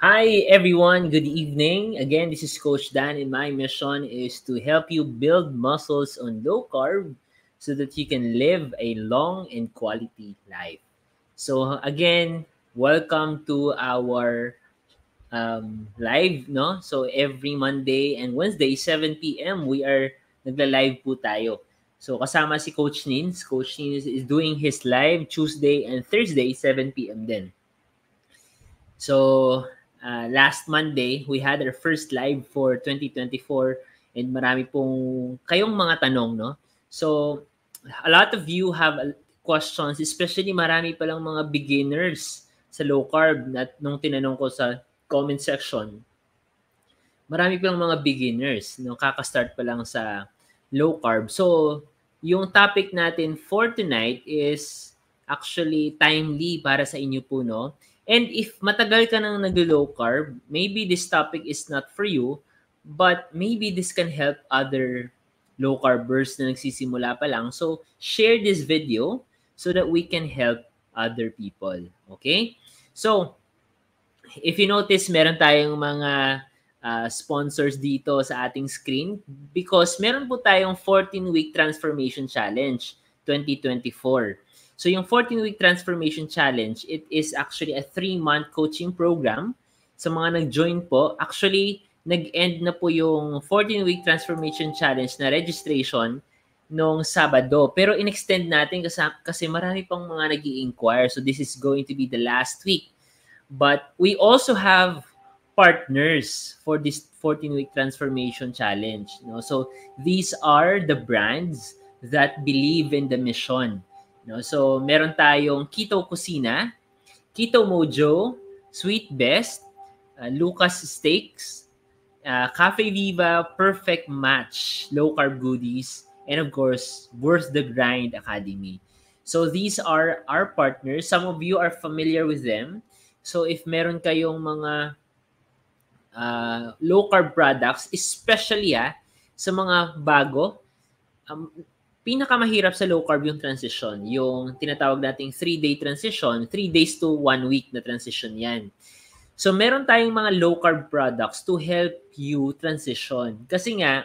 Hi, everyone. Good evening. Again, this is Coach Dan, and my mission is to help you build muscles on low carb so that you can live a long and quality life. So, again, welcome to our um, live, no? So, every Monday and Wednesday, 7 p.m., we are nagla-live po tayo. So, kasama si Coach Nins. Coach Nins is doing his live Tuesday and Thursday, 7 p.m. Then. So, uh, last Monday, we had our first live for 2024 and marami pong kayong mga tanong, no? So, a lot of you have questions, especially marami palang mga beginners sa low carb at nung tinanong ko sa comment section. Marami palang mga beginners no? Kaka-start pa lang sa low carb. So, yung topic natin for tonight is actually timely para sa inyo po, no? And if matagal ka nang nag-low carb, maybe this topic is not for you, but maybe this can help other low carbers na nagsisimula pa lang. So, share this video so that we can help other people. Okay? So, if you notice, meron tayong mga uh, sponsors dito sa ating screen because meron po tayong 14-week transformation challenge 2024. So yung 14-week transformation challenge, it is actually a 3-month coaching program sa mga nag-join po. Actually, nag-end na po yung 14-week transformation challenge na registration noong Sabado. Pero in-extend natin kasi, kasi marami pang mga nag inquire So this is going to be the last week. But we also have partners for this 14-week transformation challenge. no? So these are the brands that believe in the mission No? So, meron tayong Keto Kusina, Keto Mojo, Sweet Best, uh, Lucas Steaks, uh, Cafe Viva, Perfect Match, Low Carb Goodies, and of course, Worth the Grind Academy. So these are our partners. Some of you are familiar with them. So if meron kayong mga uh, low carb products, especially ah, sa mga bago, um, pinakamahirap sa low carb yung transition. Yung tinatawag nating 3-day transition, 3 days to 1 week na transition yan. So meron tayong mga low carb products to help you transition. Kasi nga,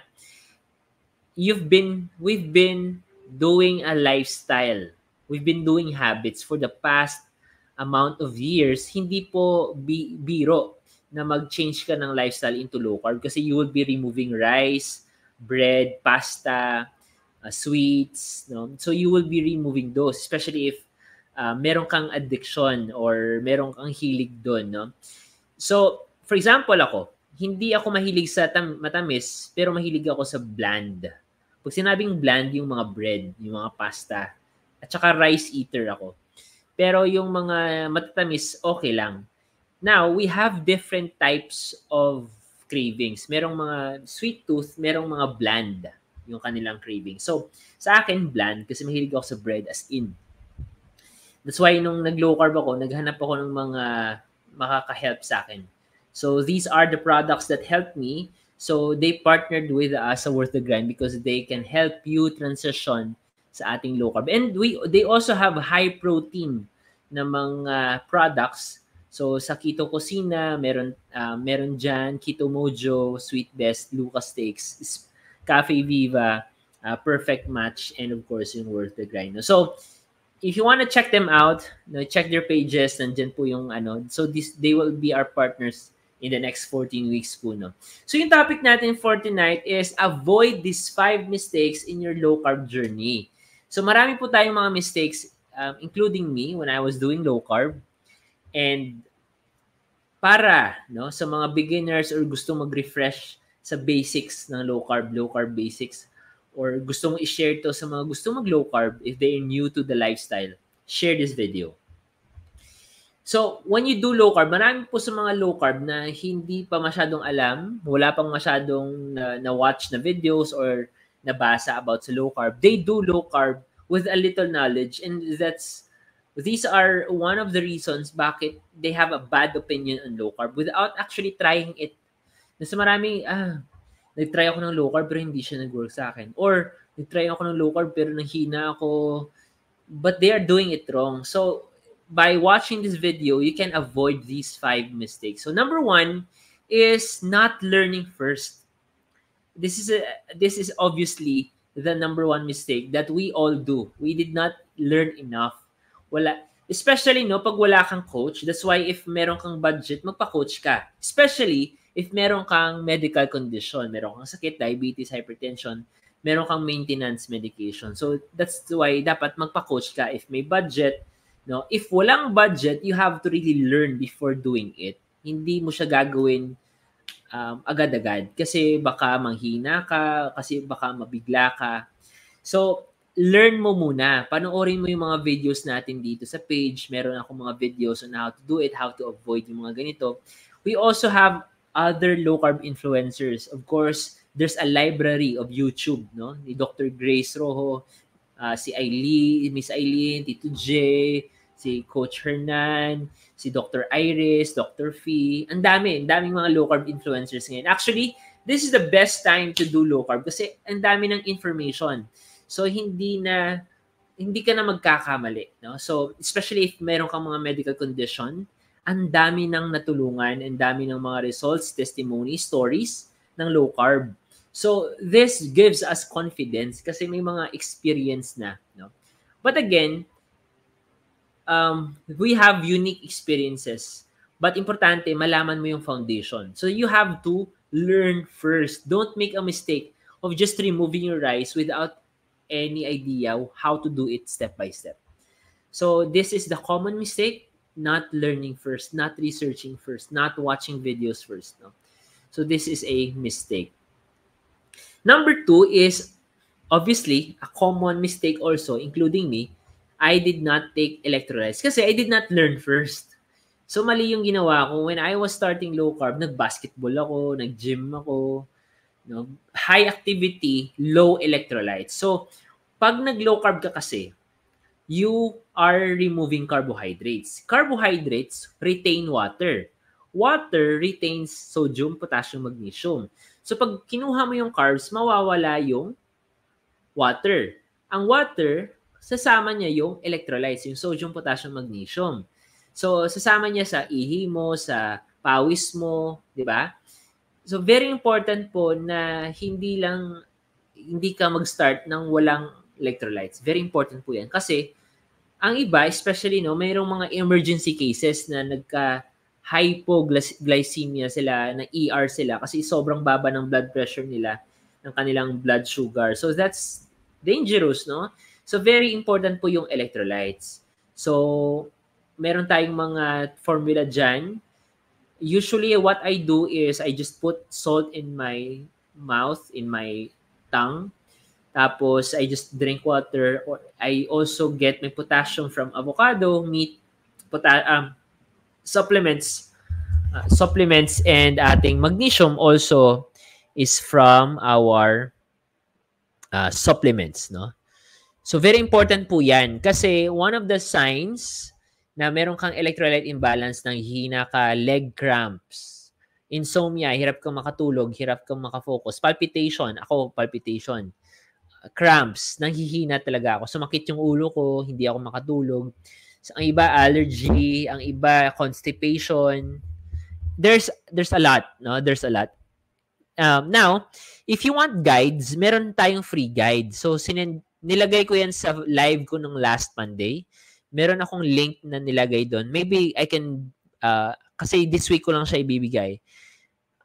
you've been, we've been doing a lifestyle. We've been doing habits for the past amount of years. Hindi po bi- biro na mag-change ka ng lifestyle into low carb kasi you will be removing rice, bread, pasta, uh, sweets, no? So you will be removing those, especially if uh, meron kang addiction or meron kang hilig doon, no? So, for example ako, hindi ako mahilig sa tam- matamis, pero mahilig ako sa bland. Pag sinabing bland, yung mga bread, yung mga pasta, at saka rice eater ako. Pero yung mga matatamis, okay lang. Now, we have different types of cravings. Merong mga sweet tooth, merong mga bland yung kanilang craving. So, sa akin, bland, kasi mahilig ako sa bread as in. That's why nung nag-low carb ako, naghanap ako ng mga makaka-help sa akin. So, these are the products that helped me. So, they partnered with us sa Worth the Grind because they can help you transition sa ating low carb. And we they also have high protein na mga products. So, sa Keto Cocina, meron, uh, meron dyan, Keto Mojo, Sweet Best, Lucas Steaks, Cafe Viva, uh, Perfect Match, and of course, yung Worth the Grind. No? So, if you want to check them out, no, check their pages. Nandiyan po yung ano. So, this, they will be our partners in the next 14 weeks po. No? So, yung topic natin for tonight is avoid these five mistakes in your low-carb journey. So, marami po tayong mga mistakes, um, including me when I was doing low-carb. And para no sa mga beginners or gusto mag-refresh sa basics ng low carb, low carb basics or gusto mong i-share to sa mga gusto mag low carb if they are new to the lifestyle, share this video. So, when you do low carb, marami po sa mga low carb na hindi pa masyadong alam, wala pang masyadong na, na-watch na videos or nabasa about sa low carb. They do low carb with a little knowledge and that's these are one of the reasons bakit they have a bad opinion on low carb without actually trying it Nasa marami, ah, nag-try ako ng low carb pero hindi siya nag-work sa akin. Or, nag-try ako ng low carb pero nanghina ako. But they are doing it wrong. So, by watching this video, you can avoid these five mistakes. So, number one is not learning first. This is a, this is obviously the number one mistake that we all do. We did not learn enough. Wala, especially no pag wala kang coach. That's why if meron kang budget, magpa-coach ka. Especially if meron kang medical condition, meron kang sakit, diabetes, hypertension, meron kang maintenance medication. So that's why dapat magpa-coach ka if may budget. No? If walang budget, you have to really learn before doing it. Hindi mo siya gagawin um, agad-agad kasi baka manghina ka, kasi baka mabigla ka. So, learn mo muna. Panoorin mo yung mga videos natin dito sa page. Meron ako mga videos on how to do it, how to avoid yung mga ganito. We also have other low carb influencers. Of course, there's a library of YouTube, no? Ni Dr. Grace Rojo, uh, si Eileen, Miss Eileen, Tito J, si Coach Hernan, si Dr. Iris, Dr. Fee. Ang dami, ang daming mga low carb influencers ngayon. Actually, this is the best time to do low carb kasi ang dami ng information. So hindi na hindi ka na magkakamali, no? So especially if meron kang mga medical condition, ang dami ng natulungan, ang dami ng mga results, testimony, stories ng low carb. So this gives us confidence kasi may mga experience na, no? But again, um, we have unique experiences. But importante, malaman mo yung foundation. So you have to learn first. Don't make a mistake of just removing your rice without any idea how to do it step by step. So this is the common mistake not learning first, not researching first, not watching videos first. No? So this is a mistake. Number two is obviously a common mistake also, including me. I did not take electrolytes kasi I did not learn first. So mali yung ginawa ko. When I was starting low carb, nag-basketball ako, nag-gym ako, no? high activity, low electrolytes. So pag nag-low carb ka kasi, you are removing carbohydrates. Carbohydrates retain water. Water retains sodium, potassium, magnesium. So pag kinuha mo yung carbs, mawawala yung water. Ang water, sasama niya yung electrolytes, yung sodium, potassium, magnesium. So sasama niya sa ihi mo, sa pawis mo, di ba? So very important po na hindi lang hindi ka mag-start ng walang electrolytes. Very important po 'yan kasi ang iba, especially no, mayroong mga emergency cases na nagka hypoglycemia sila, na ER sila kasi sobrang baba ng blood pressure nila, ng kanilang blood sugar. So that's dangerous, no? So very important po yung electrolytes. So meron tayong mga formula dyan. Usually what I do is I just put salt in my mouth, in my tongue, tapos, I just drink water. I also get my potassium from avocado, meat, pota- um, supplements, uh, supplements, and ating magnesium also is from our uh, supplements, no? So, very important po yan. Kasi one of the signs na meron kang electrolyte imbalance ng hina ka, leg cramps, insomnia, hirap kang makatulog, hirap kang makafocus, palpitation, ako palpitation, cramps, nanghihina talaga ako. Sumakit yung ulo ko, hindi ako makatulog. So, ang iba allergy, ang iba constipation. There's there's a lot, no? There's a lot. Um, now, if you want guides, meron tayong free guide. So sinin nilagay ko 'yan sa live ko nung last Monday. Meron akong link na nilagay doon. Maybe I can uh, kasi this week ko lang siya ibibigay.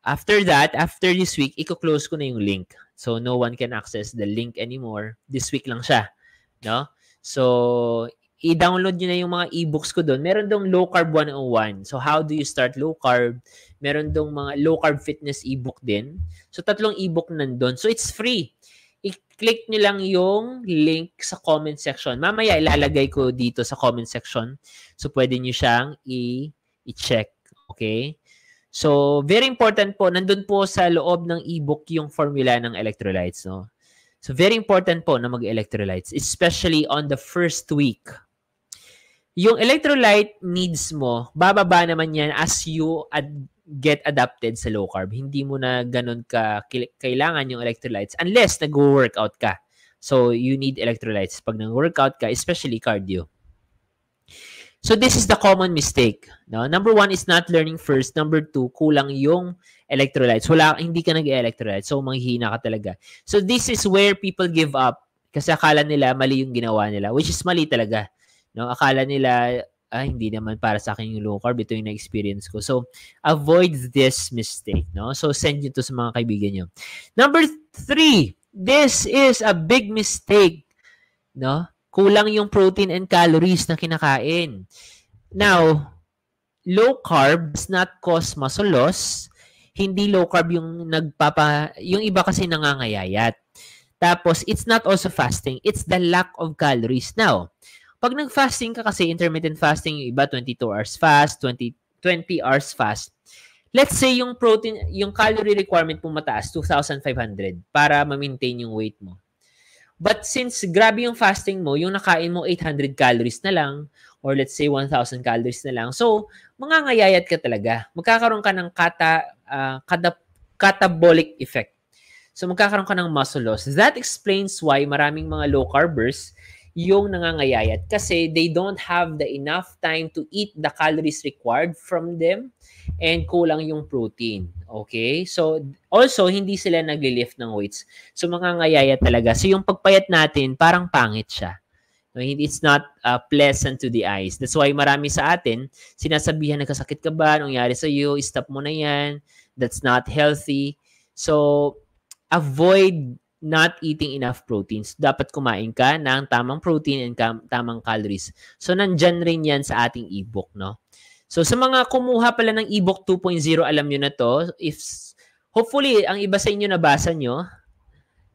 After that, after this week, iko-close ko na yung link. So no one can access the link anymore. This week lang siya, no? So i-download niyo na yung mga ebooks ko doon. Meron dong Low Carb 101. So, how do you start low carb? Meron dong mga low carb fitness ebook din. So, tatlong ebook nandun. So, it's free. I-click niyo lang yung link sa comment section. Mamaya, ilalagay ko dito sa comment section. So, pwede niyo siyang i- i-check. Okay? So, very important po, nandun po sa loob ng ebook yung formula ng electrolytes. No? So, very important po na mag-electrolytes, especially on the first week. Yung electrolyte needs mo, bababa naman yan as you ad- get adapted sa low carb. Hindi mo na ganun ka kailangan yung electrolytes unless nag-workout ka. So, you need electrolytes pag nag-workout ka, especially cardio. So this is the common mistake. No? Number one is not learning first. Number two, kulang yung electrolytes. Wala, hindi ka nag-electrolytes. So manghihina ka talaga. So this is where people give up kasi akala nila mali yung ginawa nila, which is mali talaga. No? Akala nila, ah, hindi naman para sa akin yung low carb. Ito yung na-experience ko. So avoid this mistake. No? So send nyo to sa mga kaibigan nyo. Number three, this is a big mistake. No? kulang yung protein and calories na kinakain. Now, low carb does not cause muscle loss. Hindi low carb yung nagpapa yung iba kasi nangangayayat. Tapos it's not also fasting, it's the lack of calories. Now, pag nag-fasting ka kasi intermittent fasting yung iba 22 hours fast, 20 20 hours fast. Let's say yung protein, yung calorie requirement mo mataas 2500 para ma-maintain yung weight mo But since grabe yung fasting mo, yung nakain mo 800 calories na lang, or let's say 1,000 calories na lang, so, mangangayayat ka talaga. Magkakaroon ka ng kata, uh, ah, kata, catabolic effect. So, magkakaroon ka ng muscle loss. That explains why maraming mga low carbers yung nangangayayat kasi they don't have the enough time to eat the calories required from them and kulang yung protein. Okay? So, also, hindi sila nagli-lift ng weights. So, mangangayayat talaga. So, yung pagpayat natin, parang pangit siya. It's not uh, pleasant to the eyes. That's why marami sa atin, sinasabihan, nagkasakit ka ba? Anong yari iyo? Stop mo na yan. That's not healthy. So, avoid not eating enough proteins. Dapat kumain ka ng tamang protein and kam- tamang calories. So, nandyan rin yan sa ating ebook, no? So, sa mga kumuha pala ng ebook 2.0, alam nyo na to. If, hopefully, ang iba sa inyo nabasa nyo,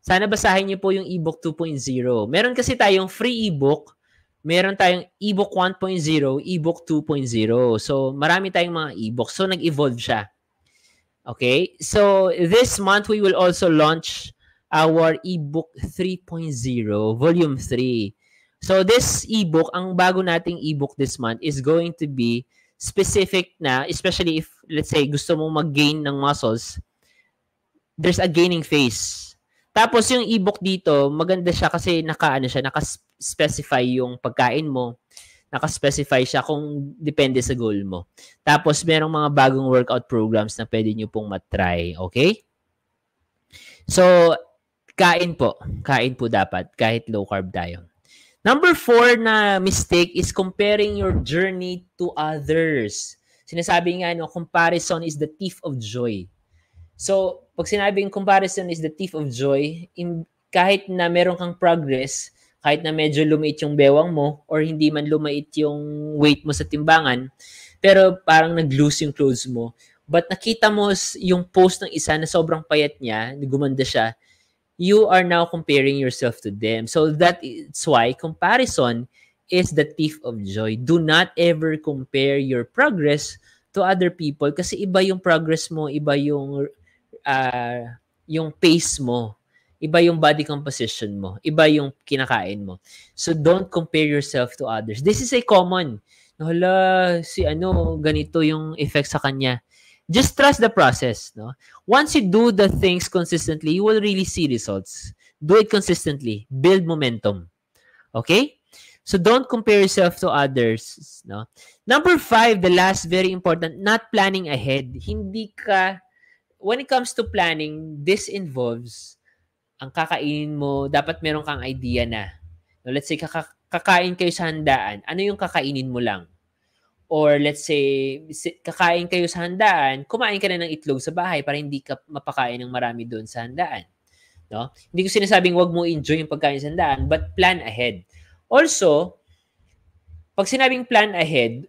sana basahin nyo po yung ebook 2.0. Meron kasi tayong free ebook, meron tayong ebook 1.0, ebook 2.0. So, marami tayong mga ebook. So, nag-evolve siya. Okay? So, this month, we will also launch our ebook 3.0, volume 3. So this ebook, ang bago nating ebook this month is going to be specific na, especially if let's say gusto mong mag-gain ng muscles, there's a gaining phase. Tapos yung ebook dito, maganda siya kasi naka ano siya, naka-specify yung pagkain mo. Naka-specify siya kung depende sa goal mo. Tapos merong mga bagong workout programs na pwede niyo pong matry, okay? So, Kain po. Kain po dapat kahit low carb tayo. Number four na mistake is comparing your journey to others. Sinasabi nga, no, comparison is the thief of joy. So, pag sinabing comparison is the thief of joy, in, kahit na meron kang progress, kahit na medyo lumait yung bewang mo or hindi man lumait yung weight mo sa timbangan, pero parang nag-loose yung clothes mo. But nakita mo yung post ng isa na sobrang payat niya, gumanda siya, you are now comparing yourself to them. So that's why comparison is the thief of joy. Do not ever compare your progress to other people kasi iba yung progress mo, iba yung uh, yung pace mo, iba yung body composition mo, iba yung kinakain mo. So don't compare yourself to others. This is a common. Hala, si ano, ganito yung effect sa kanya just trust the process. No? Once you do the things consistently, you will really see results. Do it consistently. Build momentum. Okay? So don't compare yourself to others. No? Number five, the last, very important, not planning ahead. Hindi ka, when it comes to planning, this involves ang kakainin mo, dapat meron kang idea na. No, let's say, kaka- kakain kayo sa handaan. Ano yung kakainin mo lang? Or let's say, kakain kayo sa handaan, kumain ka na ng itlog sa bahay para hindi ka mapakain ng marami doon sa handaan. No? Hindi ko sinasabing wag mo enjoy yung pagkain sa handaan, but plan ahead. Also, pag sinabing plan ahead,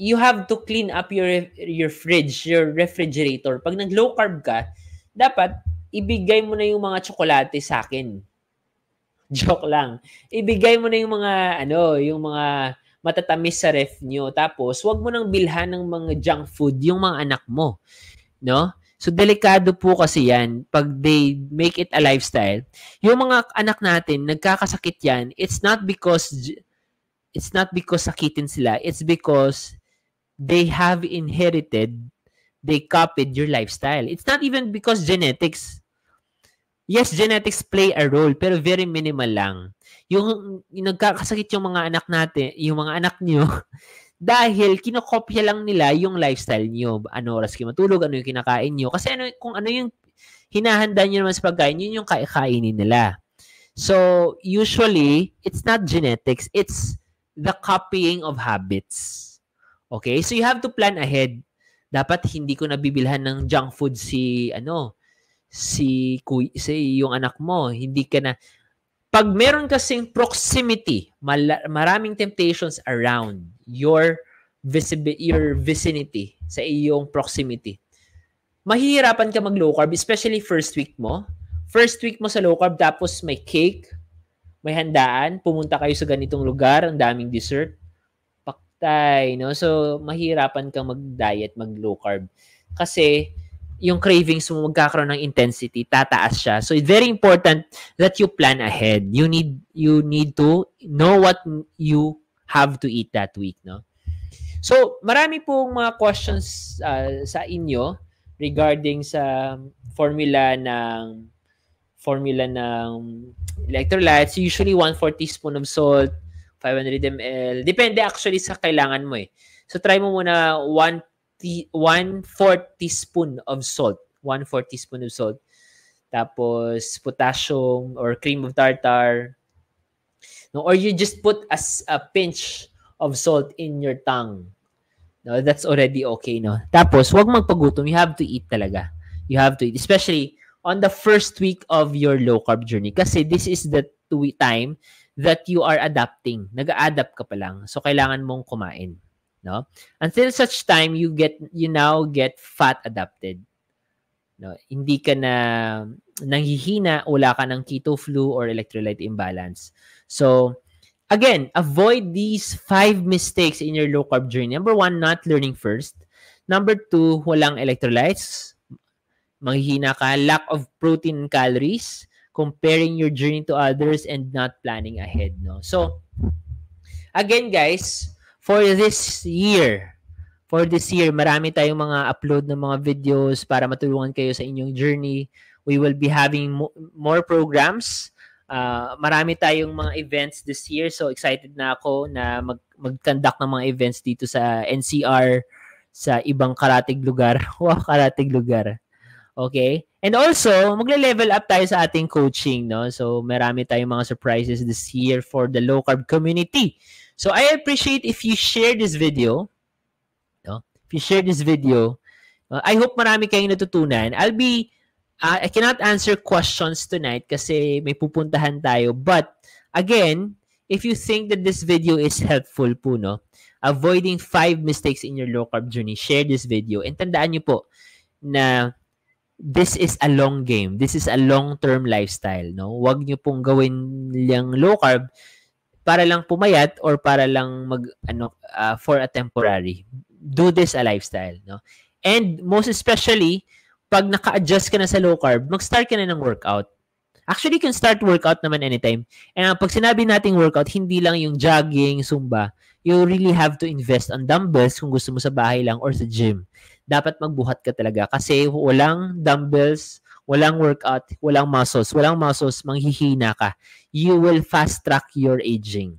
you have to clean up your your fridge, your refrigerator. Pag nag-low carb ka, dapat ibigay mo na yung mga tsokolate sa akin. Joke lang. Ibigay mo na yung mga ano, yung mga matatamis sa ref nyo. Tapos, huwag mo nang bilhan ng mga junk food yung mga anak mo. No? So, delikado po kasi yan pag they make it a lifestyle. Yung mga anak natin, nagkakasakit yan, it's not because it's not because sakitin sila. It's because they have inherited, they copied your lifestyle. It's not even because genetics yes, genetics play a role, pero very minimal lang. Yung, yung nagkakasakit yung mga anak natin, yung mga anak nyo, dahil kinokopya lang nila yung lifestyle nyo. Ano oras kayo matulog, ano yung kinakain nyo. Kasi ano, kung ano yung hinahanda nyo naman sa pagkain, yun yung kakainin nila. So, usually, it's not genetics, it's the copying of habits. Okay? So, you have to plan ahead. Dapat hindi ko nabibilhan ng junk food si, ano, si kuy, si yung anak mo, hindi ka na pag meron kasing proximity, mal, maraming temptations around your visibi- your vicinity, sa iyong proximity. Mahihirapan ka mag low carb, especially first week mo. First week mo sa low carb tapos may cake, may handaan, pumunta kayo sa ganitong lugar, ang daming dessert. Paktay, no? So mahirapan kang mag-diet, mag low carb. Kasi yung cravings mo magkakaroon ng intensity, tataas siya. So it's very important that you plan ahead. You need you need to know what you have to eat that week, no? So, marami pong mga questions uh, sa inyo regarding sa formula ng formula ng electrolytes. Usually 1/4 teaspoon of salt, 500 ml. Depende actually sa kailangan mo eh. So try mo muna 1 tea, one fourth teaspoon of salt. 1/4 teaspoon of salt. Tapos, potassium or cream of tartar. No, or you just put as a pinch of salt in your tongue. No, that's already okay, no? Tapos, wag magpagutom. You have to eat talaga. You have to eat. Especially on the first week of your low-carb journey. Kasi this is the time that you are adapting. Nag-adapt ka pa lang. So, kailangan mong kumain no until such time you get you now get fat adapted no hindi ka na nanghihina wala ka ng keto flu or electrolyte imbalance so again avoid these five mistakes in your low carb journey number one not learning first number two walang electrolytes manghihina ka lack of protein calories comparing your journey to others and not planning ahead no so again guys for this year, for this year, marami tayong mga upload ng mga videos para matulungan kayo sa inyong journey. We will be having mo- more programs. Uh, marami tayong mga events this year. So excited na ako na mag mag-conduct ng mga events dito sa NCR sa ibang karatig lugar. wow, karatig lugar. Okay? And also, magle-level up tayo sa ating coaching, no? So, marami tayong mga surprises this year for the low carb community. So I appreciate if you share this video. No? If you share this video, uh, I hope marami kayong natutunan. I'll be uh, I cannot answer questions tonight kasi may pupuntahan tayo. But again, if you think that this video is helpful po, no? Avoiding five mistakes in your low carb journey, share this video. And tandaan niyo po na this is a long game. This is a long-term lifestyle, no? Huwag niyo pong gawin lang low carb para lang pumayat or para lang mag ano uh, for a temporary. Do this a lifestyle, no? And most especially pag naka-adjust ka na sa low carb, mag-start ka na ng workout. Actually, you can start workout naman anytime. And uh, pag sinabi nating workout, hindi lang yung jogging, zumba. You really have to invest on dumbbells kung gusto mo sa bahay lang or sa gym. Dapat magbuhat ka talaga kasi walang dumbbells walang workout, walang muscles, walang muscles, manghihina ka. You will fast track your aging.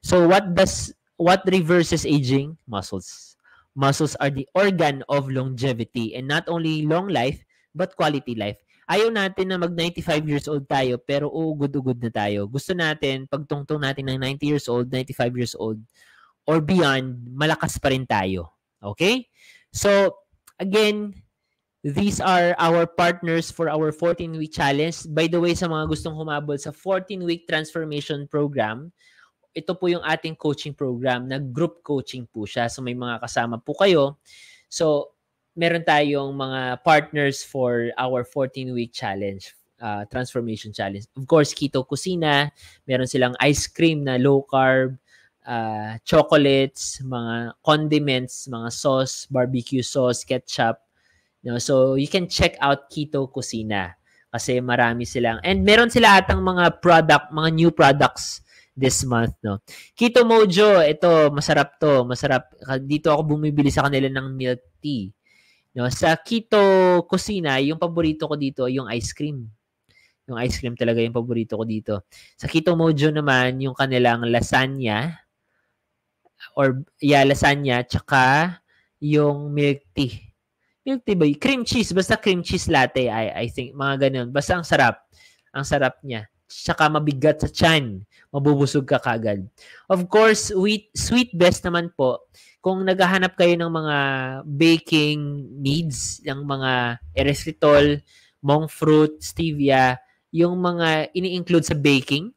So what does what reverses aging? Muscles. Muscles are the organ of longevity and not only long life but quality life. Ayaw natin na mag 95 years old tayo pero uugod-ugod na tayo. Gusto natin pagtungtong natin ng 90 years old, 95 years old or beyond, malakas pa rin tayo. Okay? So again, These are our partners for our 14-week challenge. By the way, sa mga gustong humabol sa 14-week transformation program, ito po yung ating coaching program na group coaching po siya. So may mga kasama po kayo. So meron tayong mga partners for our 14-week challenge, uh, transformation challenge. Of course, Keto Kusina, meron silang ice cream na low carb, uh, chocolates, mga condiments, mga sauce, barbecue sauce, ketchup, No? So you can check out Keto Cucina kasi marami silang and meron sila atang mga product, mga new products this month, no. Keto Mojo, ito masarap 'to, masarap. Dito ako bumibili sa kanila ng milk tea. No, sa Keto Kusina, yung paborito ko dito yung ice cream. Yung ice cream talaga yung paborito ko dito. Sa Keto Mojo naman, yung kanilang lasagna or yeah, lasagna tsaka yung milk tea milk tea ba? Cream cheese. Basta cream cheese latte, I, I think. Mga ganun. Basta ang sarap. Ang sarap niya. Tsaka mabigat sa chan. Mabubusog ka kagad. Of course, sweet, sweet best naman po. Kung naghahanap kayo ng mga baking needs, ng mga erythritol, monk fruit, stevia, yung mga ini-include sa baking.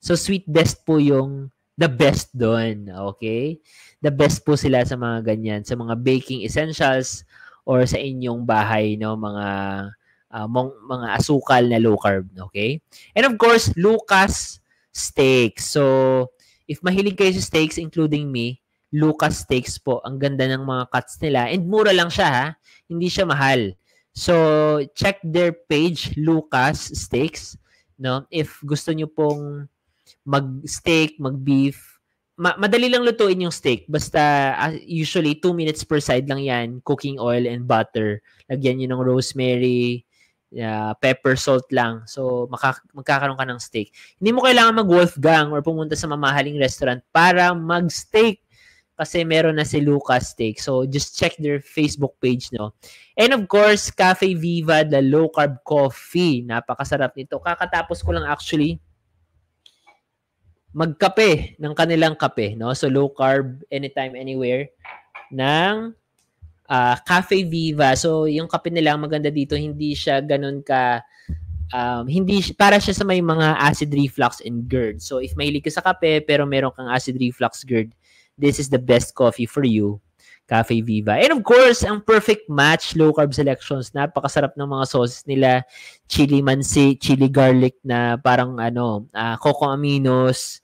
So, sweet best po yung the best doon. Okay? The best po sila sa mga ganyan, sa mga baking essentials, or sa inyong bahay no mga uh, mong, mga asukal na low carb, okay? And of course, Lucas steaks. So, if mahilig kayo sa steaks including me, Lucas steaks po. Ang ganda ng mga cuts nila and mura lang siya ha. Hindi siya mahal. So, check their page Lucas Steaks, no? If gusto niyo pong mag-steak, mag-beef, ma- madali lang lutuin yung steak. Basta uh, usually 2 minutes per side lang yan. Cooking oil and butter. Lagyan nyo ng rosemary, uh, pepper, salt lang. So maka- magkakaroon ka ng steak. Hindi mo kailangan mag-Wolfgang or pumunta sa mamahaling restaurant para mag-steak kasi meron na si Lucas Steak. So, just check their Facebook page, no? And of course, Cafe Viva, the low-carb coffee. Napakasarap nito. Kakatapos ko lang actually magkape ng kanilang kape, no? So low carb anytime anywhere ng uh, Cafe Viva. So yung kape nila maganda dito, hindi siya ganun ka um, hindi para siya sa may mga acid reflux and GERD. So if mahilig ka sa kape pero meron kang acid reflux GERD, this is the best coffee for you. Cafe Viva. And of course, ang perfect match, low carb selections. Napakasarap ng mga sauces nila. Chili mansi, chili garlic na parang ano, uh, coco aminos,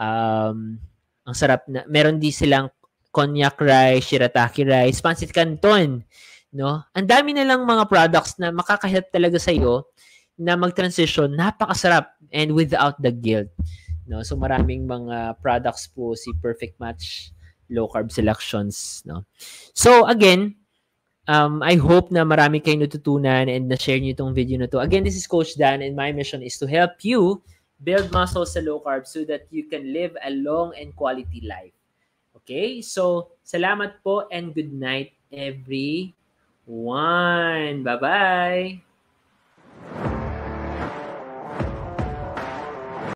Um, ang sarap na. Meron din silang cognac rice, shirataki rice, pancit canton, no? Ang dami na lang mga products na makakahelp talaga sa iyo na mag-transition. Napakasarap and without the guilt. No? So maraming mga products po si Perfect Match low carb selections no so again um i hope na marami kayong natutunan and na share niyo itong video na to again this is coach Dan and my mission is to help you build muscle sa low carb so that you can live a long and quality life. Okay? So, salamat po and good night everyone. Bye-bye!